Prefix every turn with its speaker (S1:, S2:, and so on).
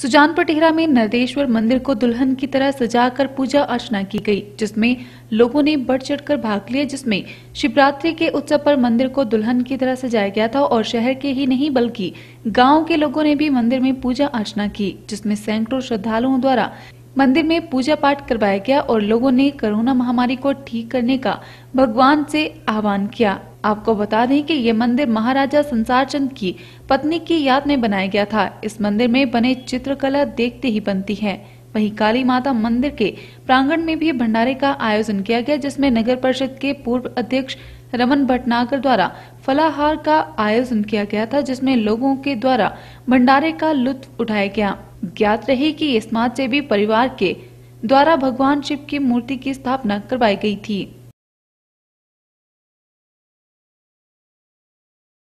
S1: सुजानपुर टेहरा में नर्देश्वर मंदिर को दुल्हन की तरह सजाकर पूजा अर्चना की गई जिसमें लोगों ने बढ़ चढ़कर भाग लिया जिसमें शिवरात्रि के उत्सव पर मंदिर को दुल्हन की तरह सजाया गया था और शहर के ही नहीं बल्कि गांव के लोगों ने भी मंदिर में पूजा अर्चना की जिसमें सैकड़ों श्रद्धालुओं द्वारा मंदिर में पूजा पाठ करवाया गया और लोगों ने कोरोना महामारी को ठीक करने का भगवान से आह्वान किया आपको बता दें कि ये मंदिर महाराजा संसार चंद की पत्नी की याद में बनाया गया था इस मंदिर में बने चित्रकला देखते ही बनती है वहीं काली माता मंदिर के प्रांगण में भी भंडारे का आयोजन किया गया जिसमें नगर परिषद के पूर्व अध्यक्ष रमन भटनागर द्वारा फलाहार का आयोजन किया गया था जिसमें लोगों के द्वारा भंडारे का लुत्फ उठाया गया ज्ञात रहे कि इस मात से भी परिवार के द्वारा भगवान शिव की मूर्ति की स्थापना करवाई गई थी